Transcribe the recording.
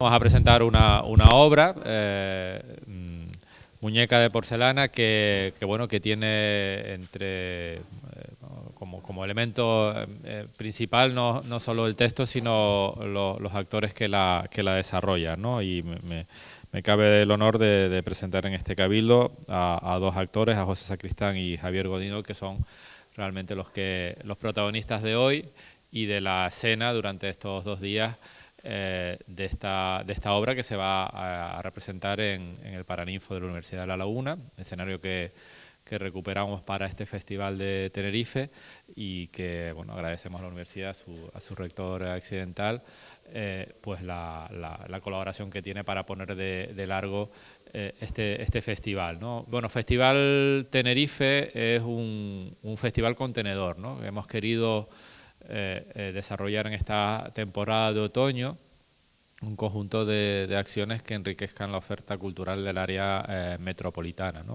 Vamos a presentar una, obra, eh, mm, Muñeca de porcelana, que, bueno, que tiene entre eh, como, como, elemento eh, principal no, no, solo el texto, sino los actores que la, que la desarrollan. ¿no? Y me, cabe el honor de, presentar en este cabildo a, dos actores, a José Sacristán y Javier Godino, que son realmente los, que, los protagonistas de hoy y de la cena durante estos dos días eh, de, esta, de esta obra que se va a, representar en, el Paraninfo de la Universidad de La Laguna, escenario que, recuperamos para este festival de Tenerife y que bueno, agradecemos a la universidad, a su, rector accidental, eh, pues la, colaboración que tiene para poner de, largo eh, este, este festival. ¿no? Bueno, Festival Tenerife es un, un festival contenedor, ¿no? hemos querido eh, eh, desarrollar en esta temporada de otoño un conjunto de, acciones que enriquezcan la oferta cultural del área eh, metropolitana. ¿no?